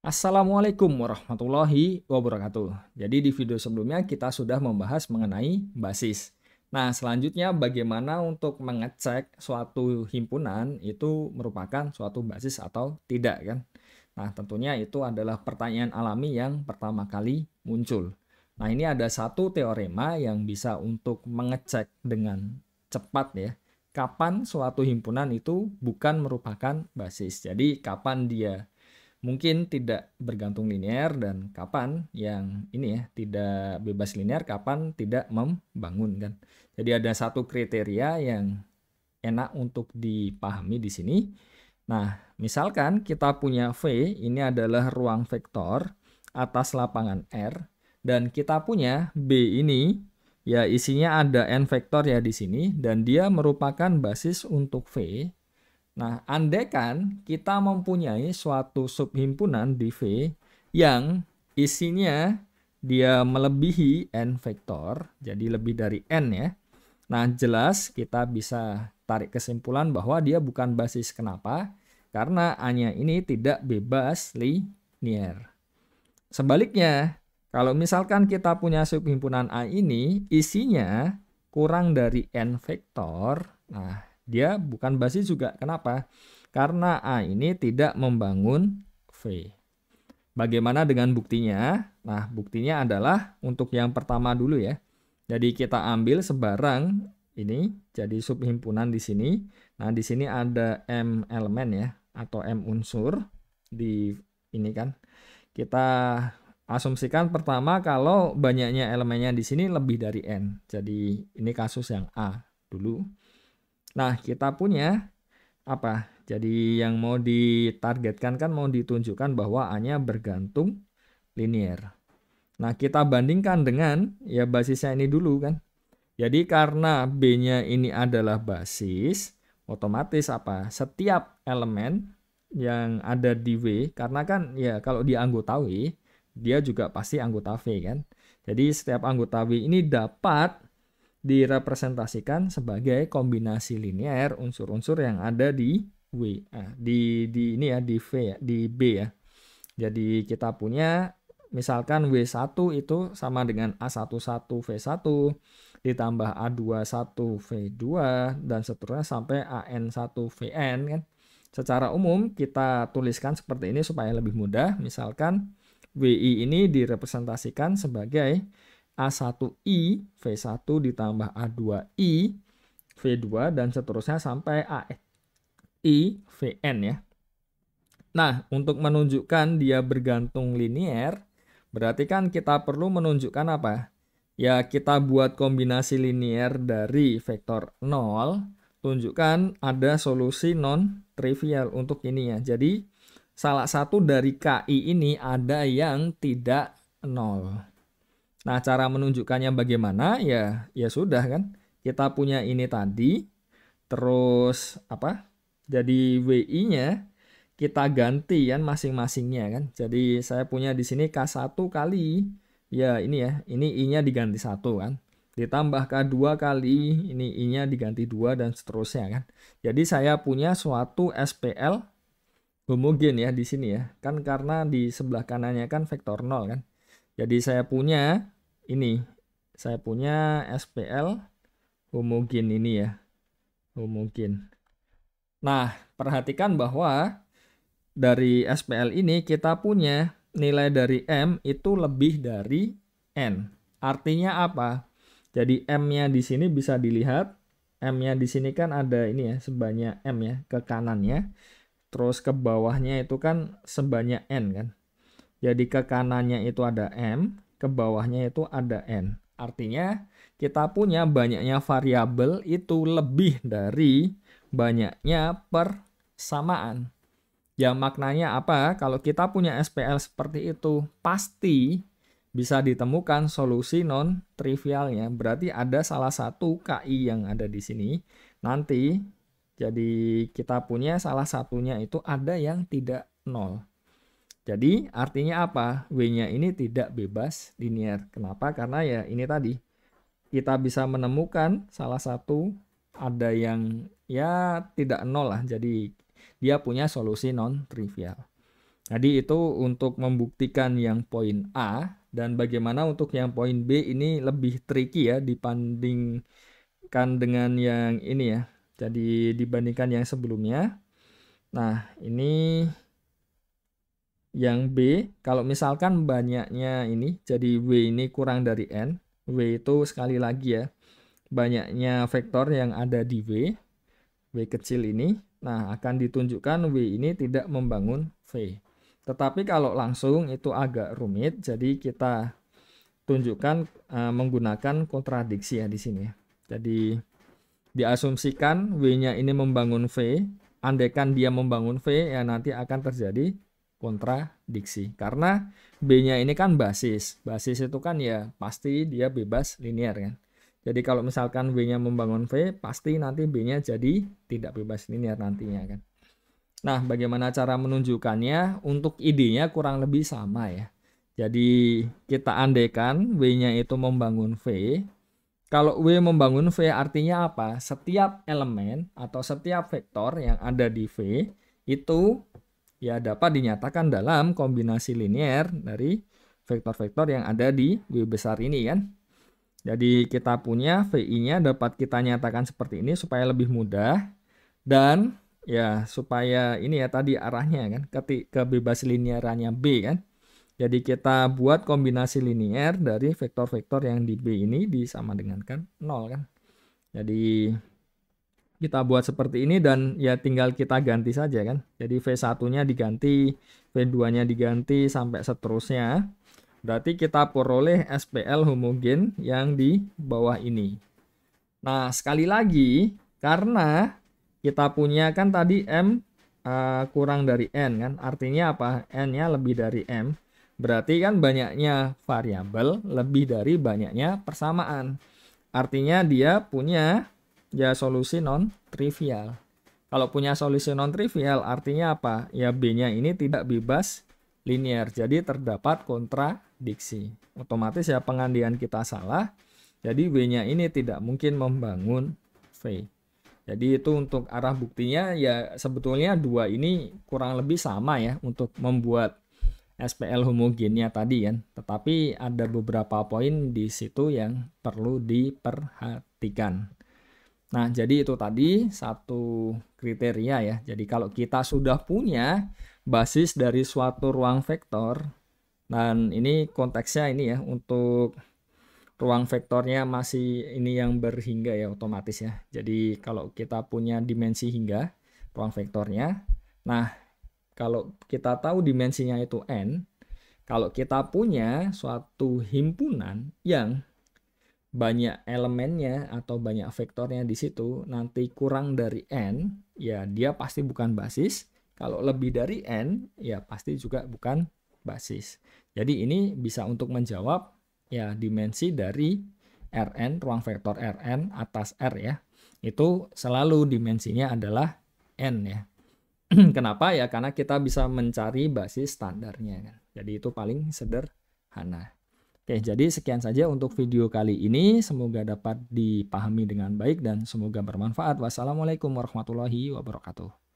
Assalamualaikum warahmatullahi wabarakatuh. Jadi di video sebelumnya kita sudah membahas mengenai basis. Nah, selanjutnya bagaimana untuk mengecek suatu himpunan itu merupakan suatu basis atau tidak kan? Nah, tentunya itu adalah pertanyaan alami yang pertama kali muncul. Nah, ini ada satu teorema yang bisa untuk mengecek dengan cepat ya kapan suatu himpunan itu bukan merupakan basis. Jadi kapan dia mungkin tidak bergantung linear dan kapan yang ini ya tidak bebas linear kapan tidak membangun kan jadi ada satu kriteria yang enak untuk dipahami di sini nah misalkan kita punya v ini adalah ruang vektor atas lapangan r dan kita punya b ini ya isinya ada n vektor ya di sini dan dia merupakan basis untuk v Nah, andekan kita mempunyai suatu subhimpunan di V yang isinya dia melebihi n vektor, jadi lebih dari n ya. Nah, jelas kita bisa tarik kesimpulan bahwa dia bukan basis kenapa? Karena a ini tidak bebas linear Sebaliknya, kalau misalkan kita punya subhimpunan A ini isinya kurang dari n vektor, nah dia bukan basis juga. Kenapa? Karena A ini tidak membangun V. Bagaimana dengan buktinya? Nah, buktinya adalah untuk yang pertama dulu ya. Jadi kita ambil sebarang ini jadi subhimpunan di sini. Nah, di sini ada M elemen ya atau M unsur di ini kan. Kita asumsikan pertama kalau banyaknya elemennya di sini lebih dari N. Jadi ini kasus yang A dulu. Nah, kita punya apa? Jadi yang mau ditargetkan kan mau ditunjukkan bahwa A-nya bergantung linear Nah, kita bandingkan dengan ya basisnya ini dulu kan. Jadi karena B-nya ini adalah basis, otomatis apa? Setiap elemen yang ada di W, karena kan ya kalau dia anggota W, dia juga pasti anggota V kan. Jadi setiap anggota W ini dapat direpresentasikan sebagai kombinasi linier unsur-unsur yang ada di W ah, di di ini ya di V ya, di B ya. Jadi kita punya misalkan W1 itu sama dengan A11 V1 ditambah A21 V2 dan seterusnya sampai AN1 VN kan. Secara umum kita tuliskan seperti ini supaya lebih mudah. Misalkan WI ini direpresentasikan sebagai A1I, V1 ditambah A2I, V2 dan seterusnya sampai AI, eh, VN ya. Nah, untuk menunjukkan dia bergantung linier, berarti kan kita perlu menunjukkan apa? Ya, kita buat kombinasi linier dari vektor 0 tunjukkan ada solusi non trivial untuk ini ya. Jadi salah satu dari KI ini ada yang tidak nol. Nah, cara menunjukkannya bagaimana? Ya, ya sudah kan. Kita punya ini tadi, terus apa? Jadi WI-nya kita ganti kan masing-masingnya kan. Jadi saya punya di sini K1 kali ya ini ya, ini I-nya diganti satu kan. Ditambah K2 kali ini I-nya diganti dua dan seterusnya kan. Jadi saya punya suatu SPL homogen ya di sini ya. Kan karena di sebelah kanannya kan vektor nol kan. Jadi saya punya ini, saya punya SPL homogen ini ya. Homogen. Nah, perhatikan bahwa dari SPL ini kita punya nilai dari M itu lebih dari N. Artinya apa? Jadi M-nya di sini bisa dilihat. M-nya di sini kan ada ini ya, sebanyak M ya, ke kanannya. Terus ke bawahnya itu kan sebanyak N kan. Jadi ke kanannya itu ada M, ke bawahnya itu ada N. Artinya kita punya banyaknya variabel itu lebih dari banyaknya persamaan. Yang maknanya apa? Kalau kita punya SPL seperti itu, pasti bisa ditemukan solusi non trivialnya. Berarti ada salah satu KI yang ada di sini. Nanti jadi kita punya salah satunya itu ada yang tidak nol. Jadi artinya apa? W-nya ini tidak bebas linear. Kenapa? Karena ya ini tadi kita bisa menemukan salah satu ada yang ya tidak nol lah. Jadi dia punya solusi non trivial. Jadi itu untuk membuktikan yang poin A dan bagaimana untuk yang poin B ini lebih tricky ya dibandingkan dengan yang ini ya. Jadi dibandingkan yang sebelumnya. Nah, ini yang B kalau misalkan banyaknya ini jadi W ini kurang dari N W itu sekali lagi ya banyaknya vektor yang ada di W W kecil ini nah akan ditunjukkan W ini tidak membangun V tetapi kalau langsung itu agak rumit jadi kita tunjukkan uh, menggunakan kontradiksi ya di sini ya. jadi diasumsikan W-nya ini membangun V andaikan dia membangun V ya nanti akan terjadi kontradiksi karena B-nya ini kan basis. Basis itu kan ya pasti dia bebas linear kan. Jadi kalau misalkan B-nya membangun V, pasti nanti B-nya jadi tidak bebas linear nantinya kan. Nah, bagaimana cara menunjukkannya? Untuk idenya kurang lebih sama ya. Jadi kita andaikan W-nya itu membangun V. Kalau W membangun V artinya apa? Setiap elemen atau setiap vektor yang ada di V itu ya dapat dinyatakan dalam kombinasi linier dari vektor-vektor yang ada di W besar ini kan. Jadi kita punya VI-nya dapat kita nyatakan seperti ini supaya lebih mudah dan ya supaya ini ya tadi arahnya kan ketik ke bebas linierannya B kan. Jadi kita buat kombinasi linier dari vektor-vektor yang di B ini disama dengan kan 0 kan. Jadi kita buat seperti ini dan ya tinggal kita ganti saja kan. Jadi V1-nya diganti, V2-nya diganti sampai seterusnya. Berarti kita peroleh SPL homogen yang di bawah ini. Nah, sekali lagi karena kita punya kan tadi M uh, kurang dari N kan. Artinya apa? N-nya lebih dari M. Berarti kan banyaknya variabel lebih dari banyaknya persamaan. Artinya dia punya ya solusi non trivial. Kalau punya solusi non trivial artinya apa? Ya B-nya ini tidak bebas linear. Jadi terdapat kontradiksi. Otomatis ya pengandian kita salah. Jadi B-nya ini tidak mungkin membangun V. Jadi itu untuk arah buktinya ya sebetulnya dua ini kurang lebih sama ya untuk membuat SPL homogennya tadi kan. Tetapi ada beberapa poin di situ yang perlu diperhatikan. Nah, jadi itu tadi satu kriteria ya. Jadi kalau kita sudah punya basis dari suatu ruang vektor dan ini konteksnya ini ya untuk ruang vektornya masih ini yang berhingga ya otomatis ya. Jadi kalau kita punya dimensi hingga ruang vektornya. Nah, kalau kita tahu dimensinya itu n, kalau kita punya suatu himpunan yang banyak elemennya atau banyak vektornya di situ nanti kurang dari n ya dia pasti bukan basis kalau lebih dari n ya pasti juga bukan basis jadi ini bisa untuk menjawab ya dimensi dari rn ruang vektor rn atas r ya itu selalu dimensinya adalah n ya kenapa ya karena kita bisa mencari basis standarnya kan jadi itu paling sederhana Oke, jadi sekian saja untuk video kali ini. Semoga dapat dipahami dengan baik dan semoga bermanfaat. Wassalamualaikum warahmatullahi wabarakatuh.